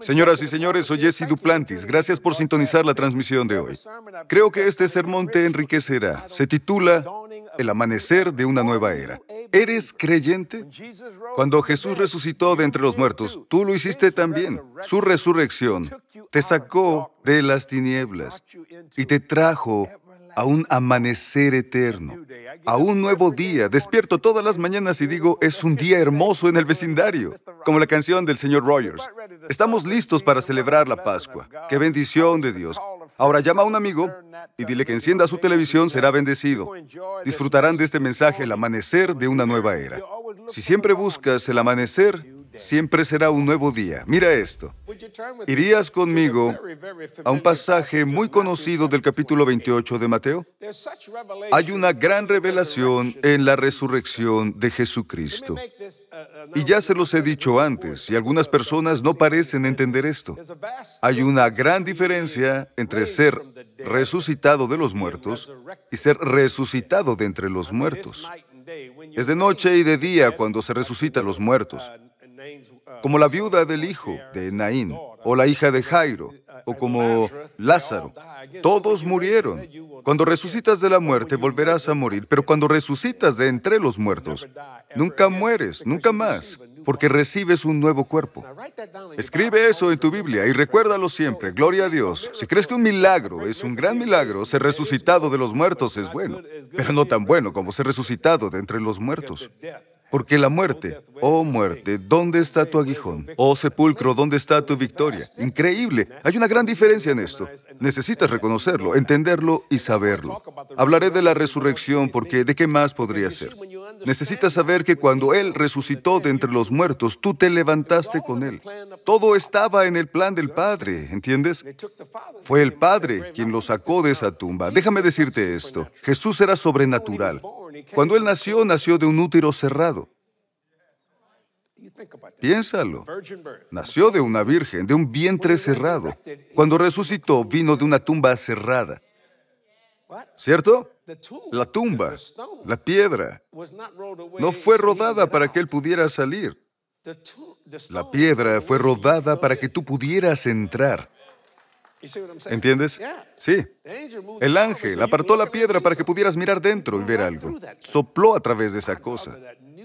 Señoras y señores, soy Jesse Duplantis. Gracias por sintonizar la transmisión de hoy. Creo que este sermón te enriquecerá. Se titula El amanecer de una nueva era. ¿Eres creyente? Cuando Jesús resucitó de entre los muertos, tú lo hiciste también. Su resurrección te sacó de las tinieblas y te trajo a un amanecer eterno, a un nuevo día. Despierto todas las mañanas y digo, es un día hermoso en el vecindario, como la canción del señor Rogers. Estamos listos para celebrar la Pascua. ¡Qué bendición de Dios! Ahora llama a un amigo y dile que encienda su televisión, será bendecido. Disfrutarán de este mensaje el amanecer de una nueva era. Si siempre buscas el amanecer, siempre será un nuevo día. Mira esto. ¿Irías conmigo a un pasaje muy conocido del capítulo 28 de Mateo? Hay una gran revelación en la resurrección de Jesucristo. Uh, uh, y ya se los he dicho antes, y algunas personas no parecen entender esto. Hay una gran diferencia entre ser resucitado de los muertos y ser resucitado de entre los muertos. Es de noche y de día cuando se resucitan los muertos. Uh, como la viuda del hijo de Naín, o la hija de Jairo, o como Lázaro. Todos murieron. Cuando resucitas de la muerte, volverás a morir, pero cuando resucitas de entre los muertos, nunca mueres, nunca más, porque recibes un nuevo cuerpo. Escribe eso en tu Biblia y recuérdalo siempre. Gloria a Dios. Si crees que un milagro es un gran milagro, ser resucitado de los muertos es bueno, pero no tan bueno como ser resucitado de entre los muertos. Porque la muerte, oh muerte, ¿dónde está tu aguijón? Oh sepulcro, ¿dónde está tu victoria? Increíble, hay una gran diferencia en esto. Necesitas reconocerlo, entenderlo y saberlo. Hablaré de la resurrección porque ¿de qué más podría ser? Necesitas saber que cuando Él resucitó de entre los muertos, tú te levantaste con Él. Todo estaba en el plan del Padre, ¿entiendes? Fue el Padre quien lo sacó de esa tumba. Déjame decirte esto, Jesús era sobrenatural. Cuando él nació, nació de un útero cerrado. Piénsalo. Nació de una virgen, de un vientre cerrado. Cuando resucitó, vino de una tumba cerrada. ¿Cierto? La tumba, la piedra, no fue rodada para que él pudiera salir. La piedra fue rodada para que tú pudieras entrar. ¿Entiendes? Sí. El ángel apartó la piedra para que pudieras mirar dentro y ver algo. Sopló a través de esa cosa.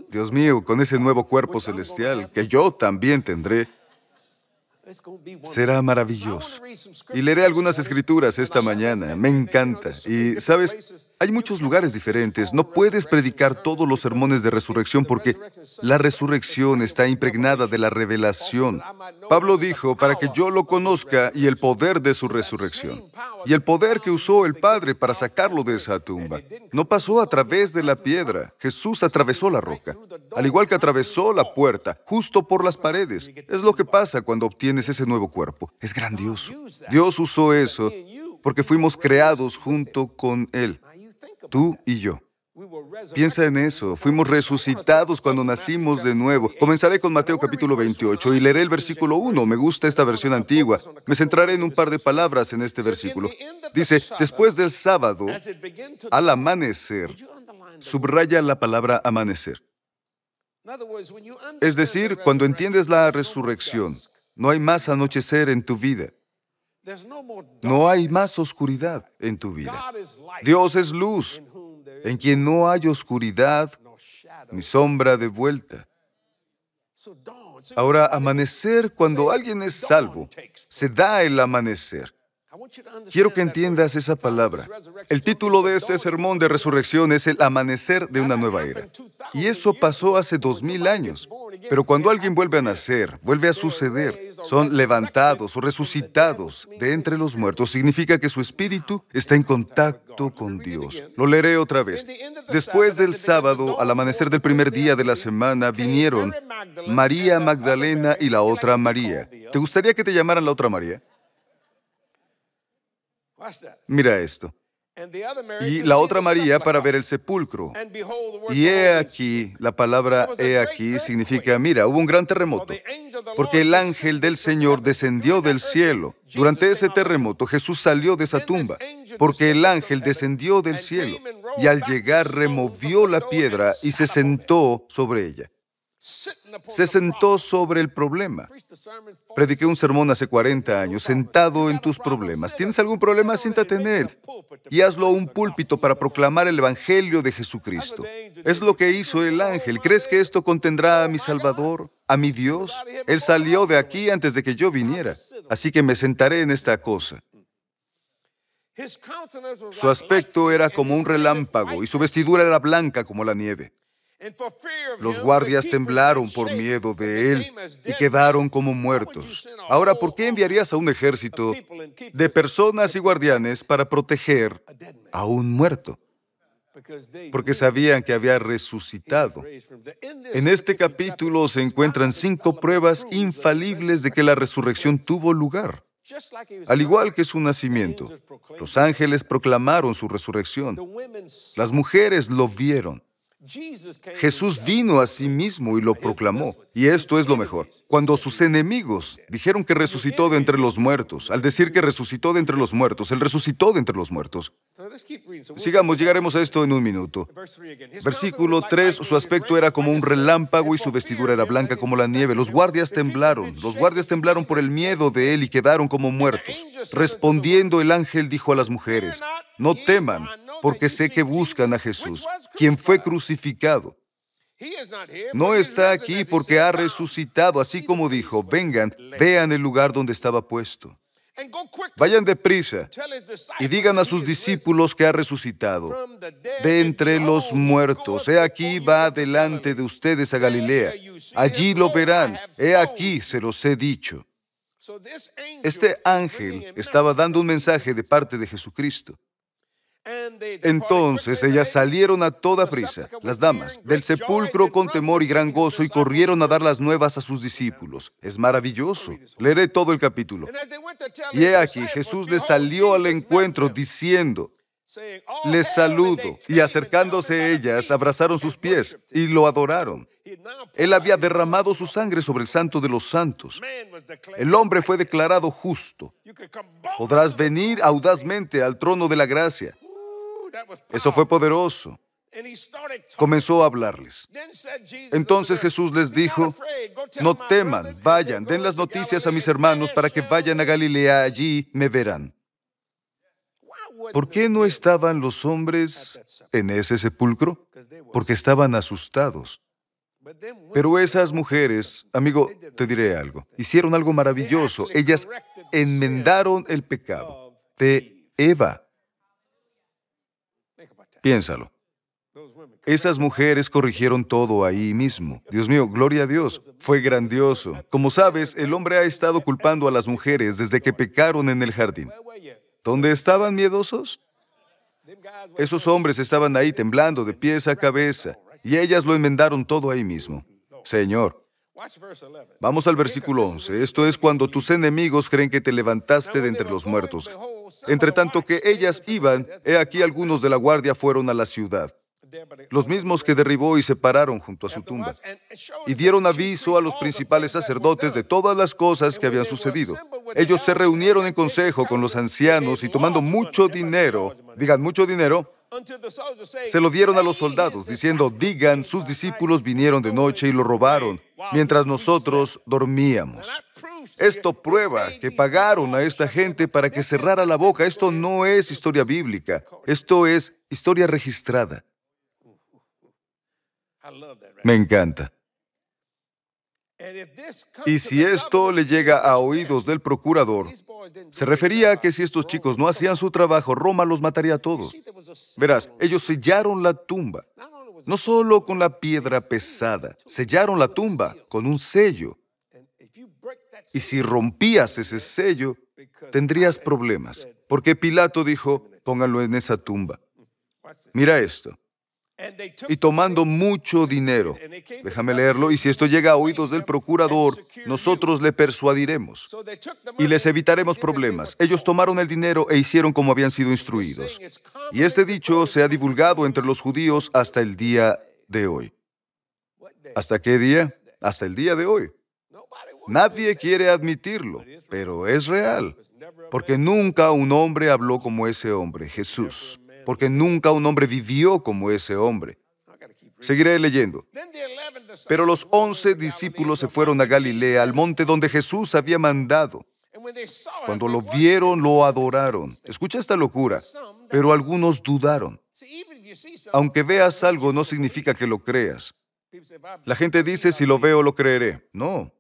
Dios mío, con ese nuevo cuerpo celestial que yo también tendré, será maravilloso. Y leeré algunas escrituras esta mañana. Me encanta. Y, ¿sabes? Hay muchos lugares diferentes. No puedes predicar todos los sermones de resurrección porque la resurrección está impregnada de la revelación. Pablo dijo, para que yo lo conozca y el poder de su resurrección. Y el poder que usó el Padre para sacarlo de esa tumba. No pasó a través de la piedra. Jesús atravesó la roca. Al igual que atravesó la puerta, justo por las paredes. Es lo que pasa cuando obtienes ese nuevo cuerpo. Es grandioso. Dios usó eso porque fuimos creados junto con Él tú y yo. Piensa en eso. Fuimos resucitados cuando nacimos de nuevo. Comenzaré con Mateo capítulo 28 y leeré el versículo 1. Me gusta esta versión antigua. Me centraré en un par de palabras en este versículo. Dice, después del sábado, al amanecer, subraya la palabra amanecer. Es decir, cuando entiendes la resurrección, no hay más anochecer en tu vida. No hay más oscuridad en tu vida. Dios es luz, en quien no hay oscuridad ni sombra de vuelta. Ahora, amanecer, cuando alguien es salvo, se da el amanecer. Quiero que entiendas esa palabra. El título de este sermón de resurrección es el amanecer de una nueva era. Y eso pasó hace dos mil años. Pero cuando alguien vuelve a nacer, vuelve a suceder, son levantados o resucitados de entre los muertos, significa que su espíritu está en contacto con Dios. Lo leeré otra vez. Después del sábado, al amanecer del primer día de la semana, vinieron María Magdalena y la otra María. ¿Te gustaría que te llamaran la otra María? Mira esto. Y la otra María para ver el sepulcro. Y he aquí, la palabra he aquí significa, mira, hubo un gran terremoto, porque el ángel del Señor descendió del cielo. Durante ese terremoto Jesús salió de esa tumba, porque el ángel descendió del cielo, y al llegar removió la piedra y se sentó sobre ella se sentó sobre el problema. Prediqué un sermón hace 40 años, sentado en tus problemas. ¿Tienes algún problema? Siéntate en él y hazlo un púlpito para proclamar el Evangelio de Jesucristo. Es lo que hizo el ángel. ¿Crees que esto contendrá a oh mi Salvador, a mi Dios? Él salió de aquí antes de que yo viniera, así que me sentaré en esta cosa. Su aspecto era como un relámpago y su vestidura era blanca como la nieve. Los guardias temblaron por miedo de él y quedaron como muertos. Ahora, ¿por qué enviarías a un ejército de personas y guardianes para proteger a un muerto? Porque sabían que había resucitado. En este capítulo se encuentran cinco pruebas infalibles de que la resurrección tuvo lugar. Al igual que su nacimiento, los ángeles proclamaron su resurrección. Las mujeres lo vieron. Jesús vino a sí mismo y lo proclamó. Y esto es lo mejor. Cuando sus enemigos dijeron que resucitó de entre los muertos, al decir que resucitó de entre los muertos, Él resucitó de entre los muertos. Sigamos, llegaremos a esto en un minuto. Versículo 3, su aspecto era como un relámpago y su vestidura era blanca como la nieve. Los guardias temblaron, los guardias temblaron por el miedo de Él y quedaron como muertos. Respondiendo el ángel dijo a las mujeres, no teman, porque sé que buscan a Jesús, quien fue crucificado. No está aquí porque ha resucitado, así como dijo, vengan, vean el lugar donde estaba puesto. Vayan deprisa y digan a sus discípulos que ha resucitado. De entre los muertos, he aquí va delante de ustedes a Galilea. Allí lo verán, he aquí se los he dicho. Este ángel estaba dando un mensaje de parte de Jesucristo. Entonces ellas salieron a toda prisa, las damas, del sepulcro con temor y gran gozo y corrieron a dar las nuevas a sus discípulos. Es maravilloso. Leeré todo el capítulo. Y he aquí, Jesús les salió al encuentro diciendo, les saludo. Y acercándose ellas, abrazaron sus pies y lo adoraron. Él había derramado su sangre sobre el santo de los santos. El hombre fue declarado justo. Podrás venir audazmente al trono de la gracia eso fue poderoso. Comenzó a hablarles. Entonces Jesús les dijo, no teman, vayan, den las noticias a mis hermanos para que vayan a Galilea, allí me verán. ¿Por qué no estaban los hombres en ese sepulcro? Porque estaban asustados. Pero esas mujeres, amigo, te diré algo, hicieron algo maravilloso. Ellas enmendaron el pecado de Eva. Piénsalo. Esas mujeres corrigieron todo ahí mismo. Dios mío, gloria a Dios. Fue grandioso. Como sabes, el hombre ha estado culpando a las mujeres desde que pecaron en el jardín. ¿Dónde estaban miedosos? Esos hombres estaban ahí temblando de pies a cabeza y ellas lo enmendaron todo ahí mismo. Señor, Vamos al versículo 11. Esto es cuando tus enemigos creen que te levantaste de entre los muertos. Entre tanto que ellas iban, he aquí algunos de la guardia fueron a la ciudad, los mismos que derribó y separaron junto a su tumba, y dieron aviso a los principales sacerdotes de todas las cosas que habían sucedido. Ellos se reunieron en consejo con los ancianos y tomando mucho dinero, digan mucho dinero, se lo dieron a los soldados, diciendo, digan, sus discípulos vinieron de noche y lo robaron, mientras nosotros dormíamos. Esto prueba que pagaron a esta gente para que cerrara la boca. Esto no es historia bíblica, esto es historia registrada. Me encanta. Y si esto le llega a oídos del procurador, se refería a que si estos chicos no hacían su trabajo, Roma los mataría a todos. Verás, ellos sellaron la tumba, no solo con la piedra pesada, sellaron la tumba con un sello. Y si rompías ese sello, tendrías problemas, porque Pilato dijo, «Póngalo en esa tumba. Mm, Mira esto y tomando mucho dinero. Déjame leerlo, y si esto llega a oídos del procurador, nosotros le persuadiremos y les evitaremos problemas. Ellos tomaron el dinero e hicieron como habían sido instruidos. Y este dicho se ha divulgado entre los judíos hasta el día de hoy. ¿Hasta qué día? Hasta el día de hoy. Nadie quiere admitirlo, pero es real, porque nunca un hombre habló como ese hombre, Jesús porque nunca un hombre vivió como ese hombre. Seguiré leyendo. Pero los once discípulos se fueron a Galilea, al monte donde Jesús había mandado. Cuando lo vieron, lo adoraron. Escucha esta locura. Pero algunos dudaron. Aunque veas algo, no significa que lo creas. La gente dice, si lo veo, lo creeré. No.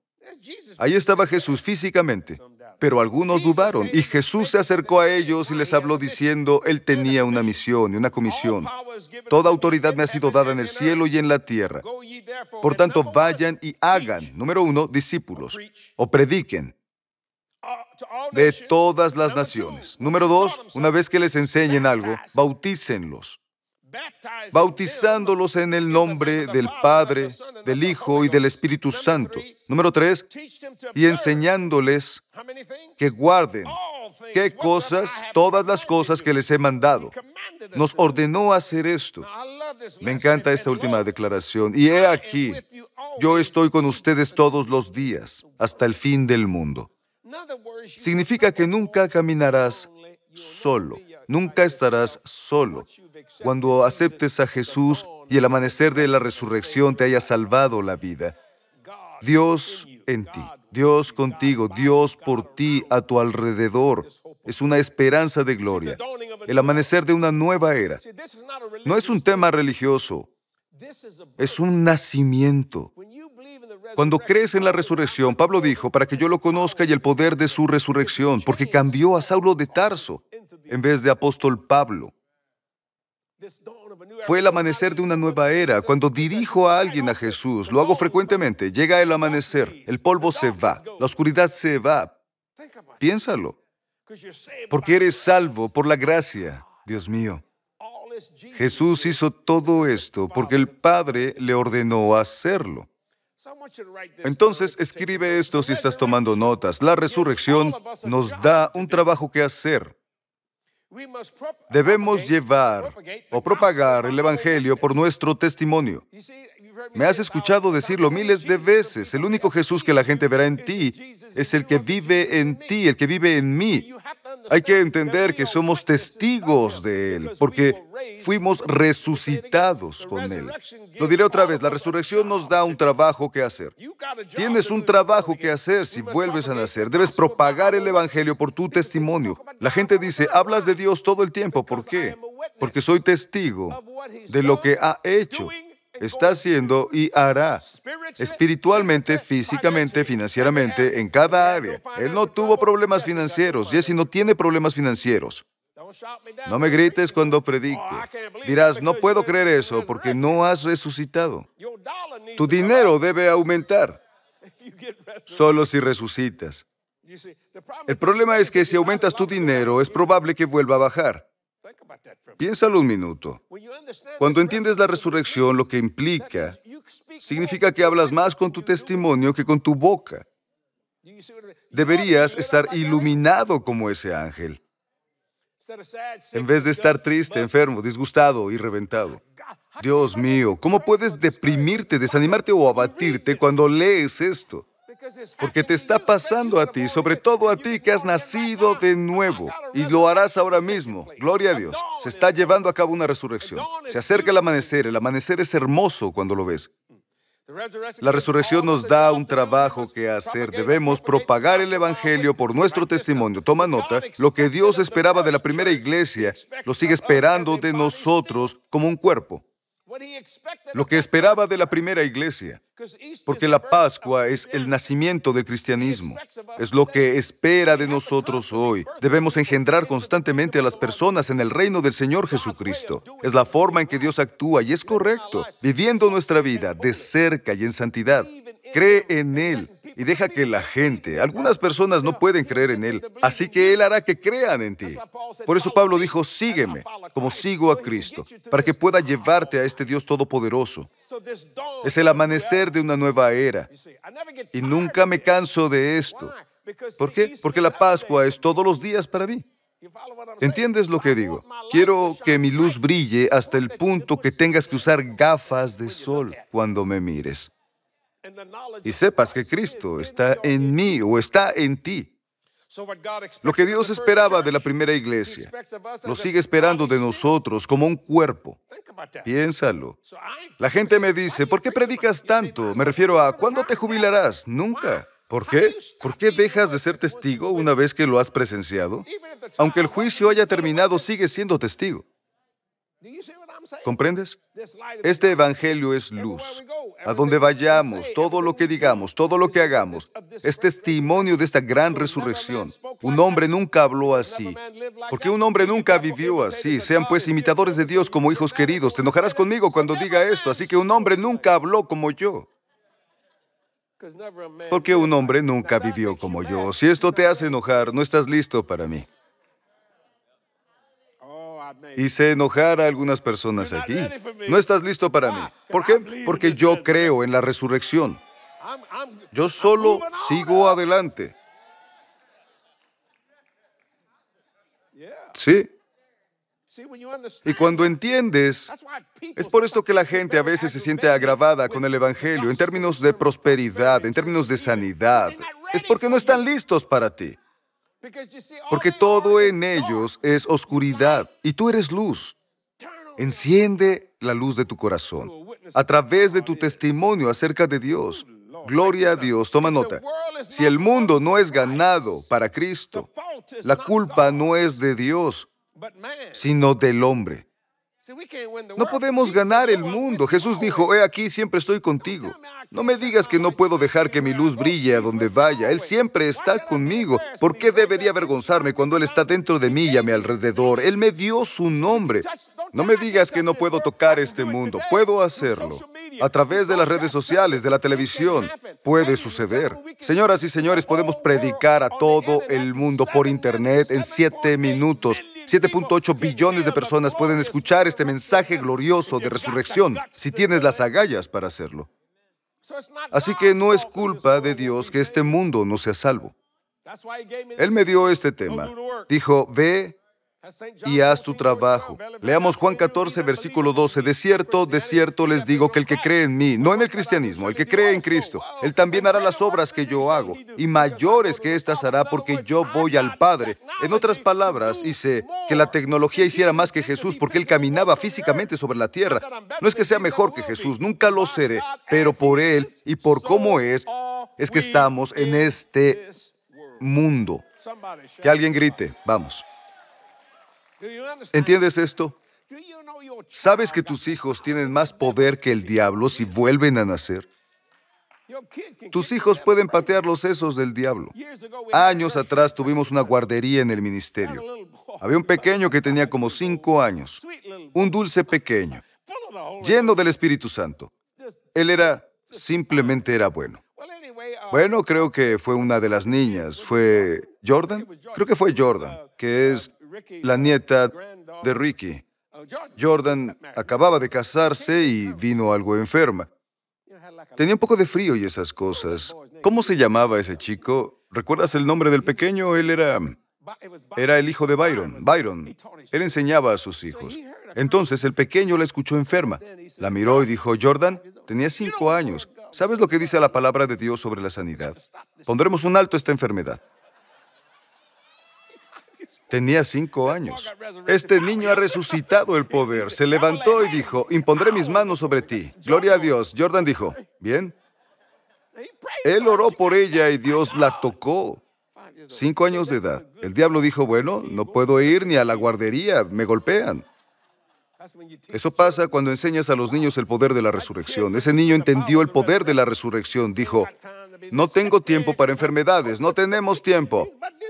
Ahí estaba Jesús físicamente. Pero algunos dudaron y Jesús se acercó a ellos y les habló diciendo, Él tenía una misión y una comisión. Toda autoridad me ha sido dada en el cielo y en la tierra. Por tanto, vayan y hagan, número uno, discípulos o prediquen de todas las naciones. Número dos, una vez que les enseñen algo, bautícenlos bautizándolos en el nombre del Padre, del Hijo y del Espíritu Santo. Número tres, y enseñándoles que guarden qué cosas, todas las cosas que les he mandado. Nos ordenó hacer esto. Me encanta esta última declaración. Y he aquí, yo estoy con ustedes todos los días, hasta el fin del mundo. Significa que nunca caminarás solo. Nunca estarás solo. Cuando aceptes a Jesús y el amanecer de la resurrección te haya salvado la vida, Dios en ti, Dios contigo, Dios por ti, a tu alrededor, es una esperanza de gloria, el amanecer de una nueva era. No es un tema religioso, es un nacimiento. Cuando crees en la resurrección, Pablo dijo, para que yo lo conozca y el poder de su resurrección, porque cambió a Saulo de Tarso en vez de apóstol Pablo. Fue el amanecer de una nueva era. Cuando dirijo a alguien a Jesús, lo hago frecuentemente, llega el amanecer, el polvo se va, la oscuridad se va. Piénsalo, porque eres salvo por la gracia, Dios mío. Jesús hizo todo esto porque el Padre le ordenó hacerlo. Entonces escribe esto si estás tomando notas. La resurrección nos da un trabajo que hacer. Debemos llevar o propagar el Evangelio por nuestro testimonio. Me has escuchado decirlo miles de veces. El único Jesús que la gente verá en ti es el que vive en ti, el que vive en mí. Hay que entender que somos testigos de Él, porque fuimos resucitados con Él. Lo diré otra vez, la resurrección nos da un trabajo que hacer. Tienes un trabajo que hacer si vuelves a nacer. Debes propagar el Evangelio por tu testimonio. La gente dice, hablas de Dios todo el tiempo. ¿Por qué? Porque soy testigo de lo que ha hecho está haciendo y hará espiritualmente, físicamente, financieramente, en cada área. Él no tuvo problemas financieros. si no tiene problemas financieros. No me grites cuando predique. Dirás, no puedo creer eso porque no has resucitado. Tu dinero debe aumentar solo si resucitas. El problema es que si aumentas tu dinero es probable que vuelva a bajar. Piénsalo un minuto. Cuando entiendes la resurrección, lo que implica, significa que hablas más con tu testimonio que con tu boca. Deberías estar iluminado como ese ángel, en vez de estar triste, enfermo, disgustado y reventado. Dios mío, ¿cómo puedes deprimirte, desanimarte o abatirte cuando lees esto? Porque te está pasando a ti, sobre todo a ti que has nacido de nuevo. Y lo harás ahora mismo. Gloria a Dios. Se está llevando a cabo una resurrección. Se acerca el amanecer. El amanecer es hermoso cuando lo ves. La resurrección nos da un trabajo que hacer. Debemos propagar el Evangelio por nuestro testimonio. Toma nota, lo que Dios esperaba de la primera iglesia, lo sigue esperando de nosotros como un cuerpo. Lo que esperaba de la primera iglesia. Porque la Pascua es el nacimiento del cristianismo, es lo que espera de nosotros hoy. Debemos engendrar constantemente a las personas en el reino del Señor Jesucristo. Es la forma en que Dios actúa y es correcto, viviendo nuestra vida de cerca y en santidad. Cree en Él y deja que la gente, algunas personas no pueden creer en Él, así que Él hará que crean en ti. Por eso Pablo dijo, sígueme, como sigo a Cristo, para que pueda llevarte a este Dios todopoderoso. Es el amanecer de una nueva era. Y nunca me canso de esto. ¿Por qué? Porque la Pascua es todos los días para mí. ¿Entiendes lo que digo? Quiero que mi luz brille hasta el punto que tengas que usar gafas de sol cuando me mires. Y sepas que Cristo está en mí o está en ti. Lo que Dios esperaba de la primera iglesia, lo sigue esperando de nosotros como un cuerpo. Piénsalo. La gente me dice, ¿por qué predicas tanto? Me refiero a, ¿cuándo te jubilarás? Nunca. ¿Por qué? ¿Por qué dejas de ser testigo una vez que lo has presenciado? Aunque el juicio haya terminado, sigues siendo testigo. ¿Comprendes? Este Evangelio es luz. A donde vayamos, todo lo que digamos, todo lo que hagamos, es testimonio de esta gran resurrección. Un hombre nunca habló así, porque un hombre nunca vivió así. Sean pues imitadores de Dios como hijos queridos. Te enojarás conmigo cuando diga esto, así que un hombre nunca habló como yo. Porque un hombre nunca vivió como yo. Si esto te hace enojar, no estás listo para mí. Hice enojar a algunas personas aquí. No estás listo para mí. Ah, ¿Por qué? Porque yo creo en la resurrección. Yo solo sigo adelante. Sí. Y cuando entiendes, es por esto que la gente a veces se siente agravada con el Evangelio en términos de prosperidad, en términos de sanidad. Es porque no están listos para ti. Porque todo en ellos es oscuridad y tú eres luz. Enciende la luz de tu corazón a través de tu testimonio acerca de Dios. Gloria a Dios, toma nota. Si el mundo no es ganado para Cristo, la culpa no es de Dios, sino del hombre. No podemos ganar el mundo. Jesús dijo, he aquí, siempre estoy contigo. No me digas que no puedo dejar que mi luz brille a donde vaya. Él siempre está conmigo. ¿Por qué debería avergonzarme cuando Él está dentro de mí y a mi alrededor? Él me dio su nombre. No me digas que no puedo tocar este mundo. Puedo hacerlo. A través de las redes sociales, de la televisión. Puede suceder. Señoras y señores, podemos predicar a todo el mundo por Internet en siete minutos. 7.8 billones de personas pueden escuchar este mensaje glorioso de resurrección si tienes las agallas para hacerlo. Así que no es culpa de Dios que este mundo no sea salvo. Él me dio este tema. Dijo, ve y haz tu trabajo. Leamos Juan 14, versículo 12. De cierto, de cierto les digo que el que cree en mí, no en el cristianismo, el que cree en Cristo, él también hará las obras que yo hago, y mayores que éstas hará porque yo voy al Padre. En otras palabras, hice que la tecnología hiciera más que Jesús porque él caminaba físicamente sobre la tierra. No es que sea mejor que Jesús, nunca lo seré, pero por él y por cómo es, es que estamos en este mundo. Que alguien grite, vamos. ¿Entiendes esto? ¿Sabes que tus hijos tienen más poder que el diablo si vuelven a nacer? Tus hijos pueden patear los sesos del diablo. Años atrás tuvimos una guardería en el ministerio. Había un pequeño que tenía como cinco años, un dulce pequeño, lleno del Espíritu Santo. Él era, simplemente era bueno. Bueno, creo que fue una de las niñas, fue Jordan, creo que fue Jordan, que es la uh, nieta de Ricky. Uh, Jordan acababa de casarse y vino algo enferma. Tenía un poco de frío y esas cosas. ¿Cómo se llamaba ese chico? ¿Recuerdas el nombre del pequeño? Él era... Era el hijo de Byron. Byron. Él enseñaba a sus hijos. Entonces el pequeño la escuchó enferma. La miró y dijo, Jordan, tenía cinco años. ¿Sabes lo que dice la palabra de Dios sobre la sanidad? Pondremos un alto a esta enfermedad. Tenía cinco años. Este niño ha resucitado el poder. Se levantó y dijo, impondré mis manos sobre ti. Gloria a Dios. Jordan dijo, bien. Él oró por ella y Dios la tocó. Cinco años de edad. El diablo dijo, bueno, no puedo ir ni a la guardería, me golpean. Eso pasa cuando enseñas a los niños el poder de la resurrección. Ese niño entendió el poder de la resurrección. Dijo, no tengo tiempo para enfermedades, no tenemos tiempo.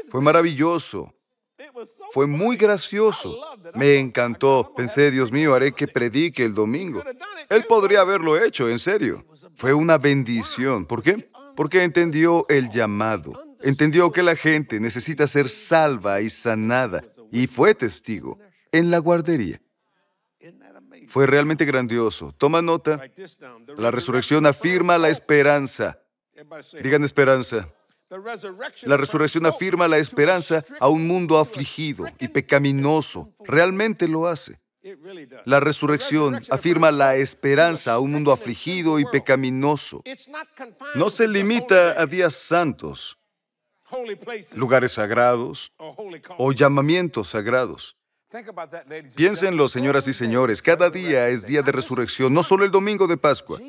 Fue maravilloso. Fue muy gracioso. Me encantó. Pensé, Dios mío, haré que predique el domingo. Él podría haberlo hecho, en serio. Fue una bendición. ¿Por qué? Porque entendió el llamado. Entendió que la gente necesita ser salva y sanada. Y fue testigo en la guardería. Fue realmente grandioso. Toma nota. La resurrección afirma la esperanza. Digan esperanza. La resurrección afirma la esperanza a un mundo afligido y pecaminoso. Realmente lo hace. La resurrección afirma la esperanza a un mundo afligido y pecaminoso. No se limita a días santos, lugares sagrados o llamamientos sagrados. Piénsenlo, señoras y señores, cada día es día de resurrección, no solo el domingo de Pascua.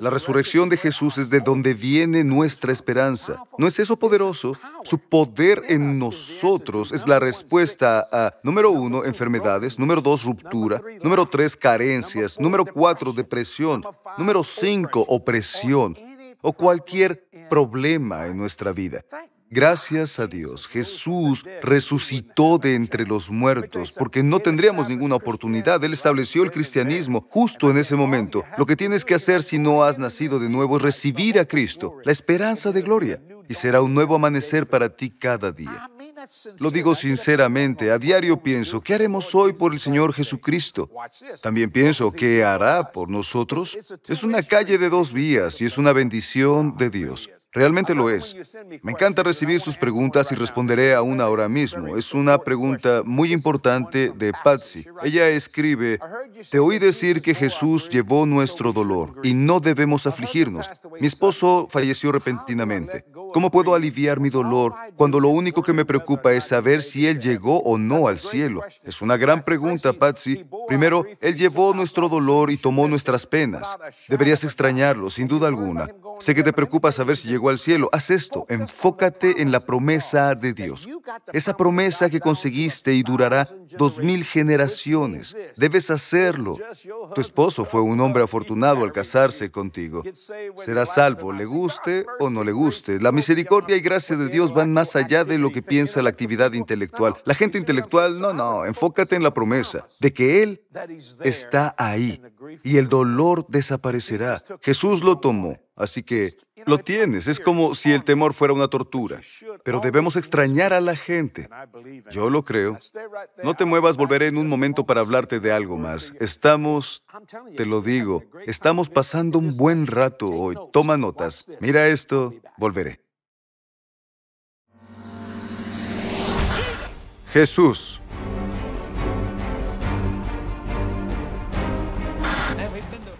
La resurrección de Jesús es de donde viene nuestra esperanza. ¿No es eso poderoso? Su poder en nosotros es la respuesta a, número uno, enfermedades, número dos, ruptura, número tres, carencias, número cuatro, depresión, número cinco, opresión o cualquier problema en nuestra vida. Gracias a Dios, Jesús resucitó de entre los muertos, porque no tendríamos ninguna oportunidad. Él estableció el cristianismo justo en ese momento. Lo que tienes que hacer si no has nacido de nuevo es recibir a Cristo, la esperanza de gloria, y será un nuevo amanecer para ti cada día. Lo digo sinceramente, a diario pienso, ¿qué haremos hoy por el Señor Jesucristo? También pienso, ¿qué hará por nosotros? Es una calle de dos vías y es una bendición de Dios. Realmente lo es. Me encanta recibir sus preguntas y responderé a una ahora mismo. Es una pregunta muy importante de Patsy. Ella escribe, te oí decir que Jesús llevó nuestro dolor y no debemos afligirnos. Mi esposo falleció repentinamente. ¿Cómo puedo aliviar mi dolor cuando lo único que me preocupa es saber si Él llegó o no al cielo? Es una gran pregunta, Patsy. Primero, Él llevó nuestro dolor y tomó nuestras penas. Deberías extrañarlo, sin duda alguna. Sé que te preocupa saber si llegó al cielo. Haz esto, enfócate en la promesa de Dios. Esa promesa que conseguiste y durará dos mil generaciones. Debes hacerlo. Tu esposo fue un hombre afortunado al casarse contigo. Será salvo, le guste o no le guste. La misericordia y gracia de Dios van más allá de lo que piensa la actividad intelectual. La gente intelectual, no, no, enfócate en la promesa de que Él está ahí y el dolor desaparecerá. Jesús lo tomó. Así que lo tienes, es como si el temor fuera una tortura. Pero debemos extrañar a la gente. Yo lo creo. No te muevas, volveré en un momento para hablarte de algo más. Estamos, te lo digo, estamos pasando un buen rato hoy. Toma notas. Mira esto, volveré. Jesús.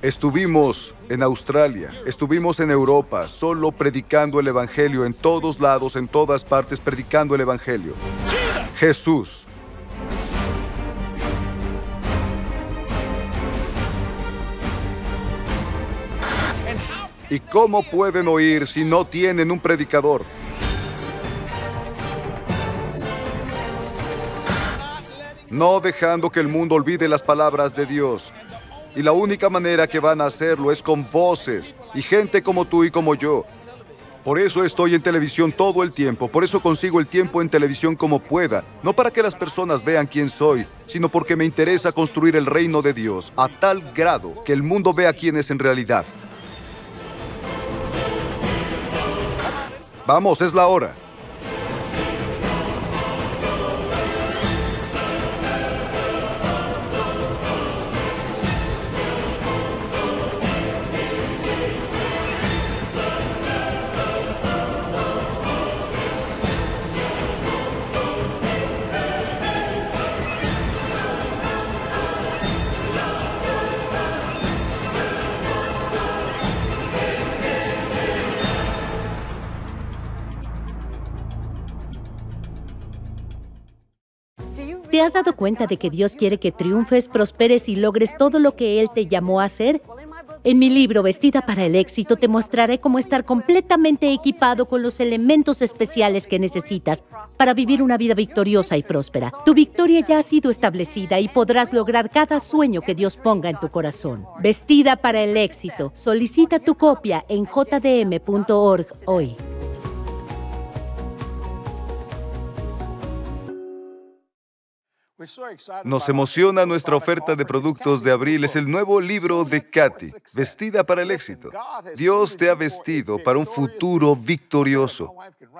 Estuvimos en Australia, estuvimos en Europa, solo predicando el Evangelio, en todos lados, en todas partes, predicando el Evangelio. Jesús. ¿Y cómo pueden oír si no tienen un predicador? no dejando que el mundo olvide las palabras de Dios. Y la única manera que van a hacerlo es con voces y gente como tú y como yo. Por eso estoy en televisión todo el tiempo, por eso consigo el tiempo en televisión como pueda, no para que las personas vean quién soy, sino porque me interesa construir el reino de Dios a tal grado que el mundo vea quién es en realidad. Vamos, es la hora. ¿Te has dado cuenta de que Dios quiere que triunfes, prosperes y logres todo lo que Él te llamó a hacer? En mi libro Vestida para el éxito te mostraré cómo estar completamente equipado con los elementos especiales que necesitas para vivir una vida victoriosa y próspera. Tu victoria ya ha sido establecida y podrás lograr cada sueño que Dios ponga en tu corazón. Vestida para el éxito. Solicita tu copia en jdm.org hoy. Nos emociona nuestra oferta de productos de abril. Es el nuevo libro de Katy, Vestida para el Éxito. Dios te ha vestido para un futuro victorioso.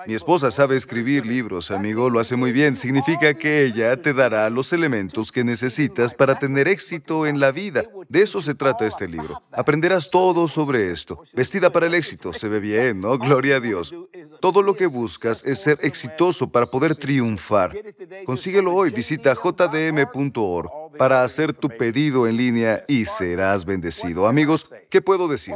Mi esposa sabe escribir libros, amigo, lo hace muy bien. Significa que ella te dará los elementos que necesitas para tener éxito en la vida. De eso se trata este libro. Aprenderás todo sobre esto. Vestida para el Éxito, se ve bien, ¿no? Gloria a Dios. Todo lo que buscas es ser exitoso para poder triunfar. Consíguelo hoy. Visita jdm.org para hacer tu pedido en línea y serás bendecido. Amigos, ¿qué puedo decir?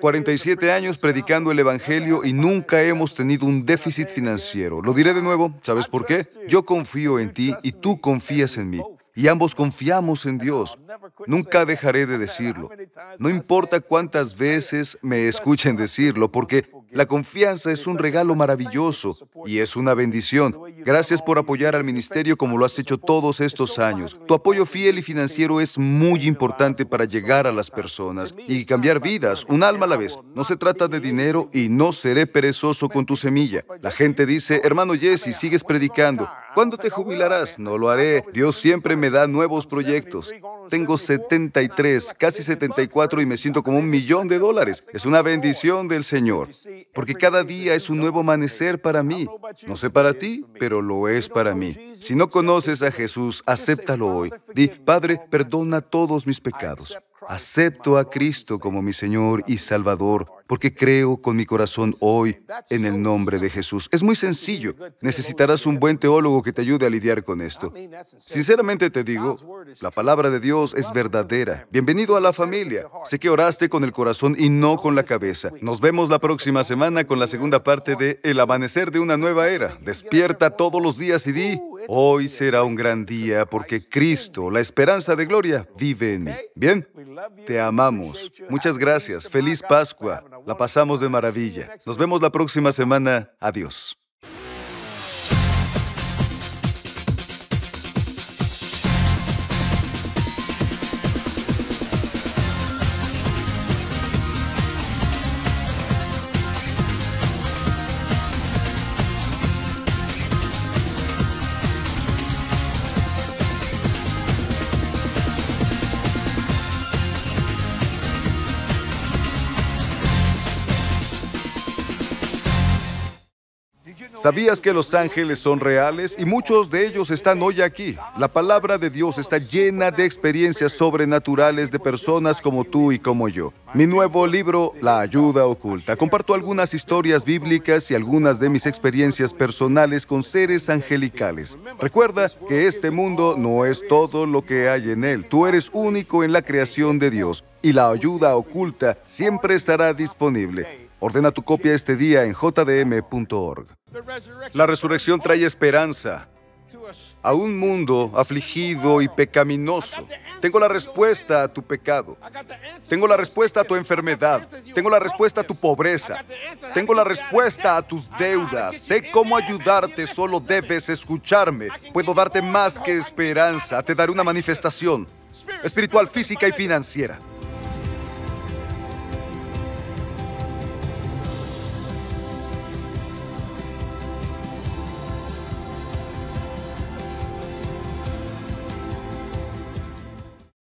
47 años predicando el Evangelio y nunca hemos tenido un déficit financiero. Lo diré de nuevo. ¿Sabes por qué? Yo confío en ti y tú confías en mí y ambos confiamos en Dios. Nunca dejaré de decirlo. No importa cuántas veces me escuchen decirlo, porque la confianza es un regalo maravilloso y es una bendición. Gracias por apoyar al ministerio como lo has hecho todos estos años. Tu apoyo fiel y financiero es muy importante para llegar a las personas y cambiar vidas, un alma a la vez. No se trata de dinero y no seré perezoso con tu semilla. La gente dice, hermano Jesse, sigues predicando. ¿Cuándo te jubilarás? No lo haré. Dios siempre me da nuevos proyectos. Tengo 73, casi 74 y me siento como un millón de dólares. Es una bendición del Señor, porque cada día es un nuevo amanecer para mí. No sé para ti, pero lo es para mí. Si no conoces a Jesús, acéptalo hoy. Di, Padre, perdona todos mis pecados acepto a Cristo como mi Señor y Salvador porque creo con mi corazón hoy en el nombre de Jesús. Es muy sencillo. Necesitarás un buen teólogo que te ayude a lidiar con esto. Sinceramente te digo, la palabra de Dios es verdadera. Bienvenido a la familia. Sé que oraste con el corazón y no con la cabeza. Nos vemos la próxima semana con la segunda parte de El amanecer de una nueva era. Despierta todos los días y di, hoy será un gran día porque Cristo, la esperanza de gloria, vive en mí. ¿Bien? Te amamos. Muchas gracias. Feliz Pascua. La pasamos de maravilla. Nos vemos la próxima semana. Adiós. ¿Sabías que los ángeles son reales? Y muchos de ellos están hoy aquí. La palabra de Dios está llena de experiencias sobrenaturales de personas como tú y como yo. Mi nuevo libro, La ayuda oculta. Comparto algunas historias bíblicas y algunas de mis experiencias personales con seres angelicales. Recuerda que este mundo no es todo lo que hay en él. Tú eres único en la creación de Dios y la ayuda oculta siempre estará disponible. Ordena tu copia este día en jdm.org. La resurrección trae esperanza a un mundo afligido y pecaminoso. Tengo la respuesta a tu pecado. Tengo la respuesta a tu enfermedad. Tengo la respuesta a tu pobreza. Tengo la respuesta a tus deudas. Sé cómo ayudarte, solo debes escucharme. Puedo darte más que esperanza. Te daré una manifestación espiritual, física y financiera.